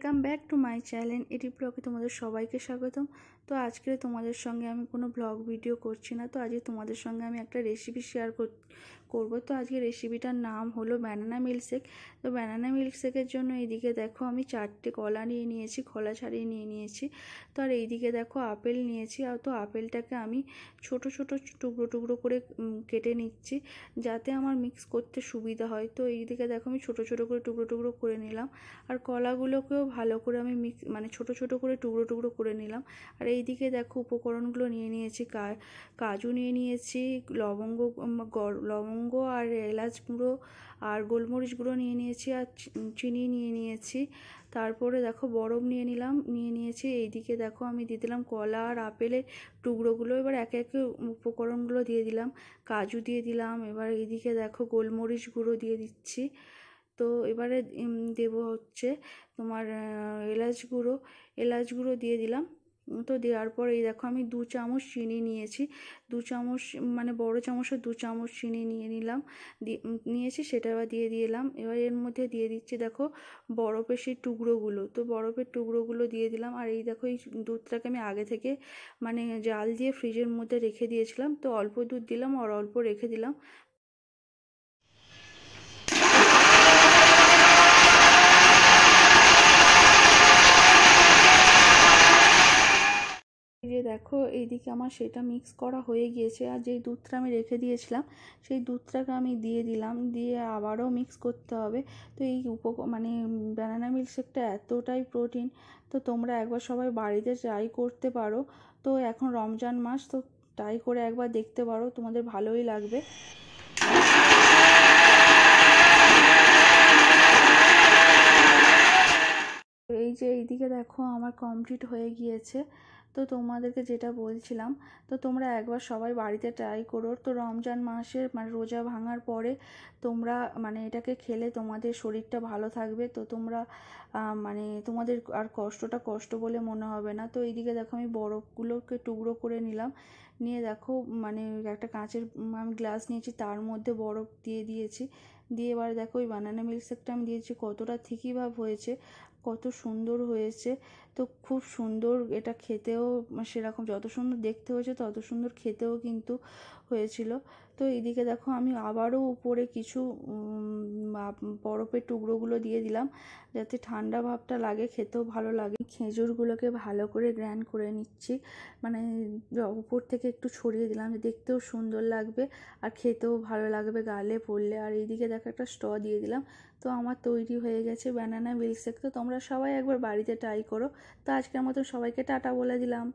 welcome back to my channel এটি ব্লগে তোমাদের সবাইকে স্বাগতম তো আজকে তোমাদের সঙ্গে আমি কোনো ব্লগ ভিডিও করছি না তো আজকে তোমাদের সঙ্গে আমি একটা রেসিপি শেয়ার করব তো আজকে রেসিপিটার নাম হলো ব্যানানা মিল্কশেক তো ব্যানানা মিল্কশেকের জন্য এইদিকে দেখো আমি চারটে কলা নিয়ে নিয়েছি কলা ছাড়িয়ে নিয়ে নিয়েছি তো আর এইদিকে দেখো আপেল নিয়েছি আর তো আপেলটাকে আমি ছোট ছোট টুকরো টুকরো করে কেটে নিচ্ছি যাতে আমার মিক্স করতে সুবিধা হয় তো এইদিকে দেখো আমি ছোট ছোট করে টুকরো টুকরো করে নিলাম আর কলাগুলোকেও ভালো করে আমি মিক্স মানে ছোট ছোট করে টুকরো টুকরো করে নিলাম আর এইদিকে দেখো উপকরণগুলো নিয়ে নিয়েছি কাজু নিয়ে নিয়েছি লবঙ্গ লবঙ্গ লবঙ্গ আর এলাচ গুঁড়ো আর গোলমরিচ গুঁড়ো নিয়ে নিয়েছি আর চিনি নিয়ে নিয়েছি তারপরে দেখো বরফ নিয়ে নিলাম নিয়ে নিয়েছি এইদিকে দেখো আমি দিয়ে দিলাম কলা আর আপেলের টুকরোগুলো এবার একে একে উপকরণগুলো দিয়ে দিলাম কাজু দিয়ে দিলাম এবার এইদিকে দেখো গোলমরিচ গুঁড়ো দিয়ে দিচ্ছি তো এবারে দেব হচ্ছে তোমার এলাচ গুঁড়ো এলাচ গুঁড়ো দিয়ে দিলাম তো দেওয়ার পর এই দেখো আমি দু চামচ চিনি নিয়েছি দু চামচ মানে বড় চামচে দু চামচ চিনি নিয়ে নিলাম নিয়েছি সেটা এবার দিয়ে দিলাম এবার এর মধ্যে দিয়ে দিচ্ছি দেখো বরফের সেই টুকরোগুলো তো বরফের টুকরোগুলো দিয়ে দিলাম আর এই দেখো এই দুধটাকে আমি আগে থেকে মানে জাল দিয়ে ফ্রিজের মধ্যে রেখে দিয়েছিলাম তো অল্প দুধ দিলাম আর অল্প রেখে দিলাম যে দেখো এইদিকে আমার সেটা মিক্স করা হয়ে গিয়েছে আর যেই দুধটা আমি রেখে দিয়েছিলাম সেই দুধটাকে আমি দিয়ে দিলাম দিয়ে আবারও মিক্স করতে হবে তো এই উপ মানে ব্যানানা মিল্কশেকটা এতটাই প্রোটিন তো তোমরা একবার সবাই বাড়িতে ট্রাই করতে পারো তো এখন রমজান মাস তো ট্রাই করে একবার দেখতে পারো তোমাদের ভালোই লাগবে এই যে এইদিকে দেখো আমার কমপ্লিট হয়ে গিয়েছে তো তোমাদেরকে যেটা বলছিলাম তো তোমরা একবার সবাই বাড়িতে ট্রাই করো তো রমজান মাসের মানে রোজা ভাঙার পরে তোমরা মানে এটাকে খেলে তোমাদের শরীরটা ভালো থাকবে তো তোমরা মানে তোমাদের আর কষ্টটা কষ্ট বলে মনে হবে না তো এইদিকে দেখো আমি বরফগুলোকে টুকরো করে নিলাম নিয়ে দেখো মানে একটা কাঁচের আমি গ্লাস নিয়েছি তার মধ্যে বরফ দিয়ে দিয়েছি দিয়ে এবার দেখো ওই বানানা মিল্কশেকটা আমি দিয়েছি কতটা থিকি ভাব হয়েছে কত সুন্দর হয়েছে তো খুব সুন্দর এটা খেতেও সেরকম যত সুন্দর দেখতে হয়েছে তত সুন্দর খেতেও কিন্তু হয়েছিল তো এদিকে দেখো আমি আবারও উপরে কিছু বরফের টুকরোগুলো দিয়ে দিলাম যাতে ঠান্ডা ভাবটা লাগে খেতেও ভালো লাগে খেজুরগুলোকে ভালো করে গ্র্যান্ড করে নিচ্ছি মানে উপর থেকে একটু ছড়িয়ে দিলাম দেখতেও সুন্দর লাগবে আর খেতেও ভালো লাগবে গালে পড়লে আর এইদিকে দেখো একটা স্ট দিয়ে দিলাম তো আমার তৈরি হয়ে গেছে ব্যানানা মিল্কশেক তো তোমার তোমরা সবাই একবার বাড়িতে ট্রাই করো তো আজকের মতন সবাইকে টাটা বলে দিলাম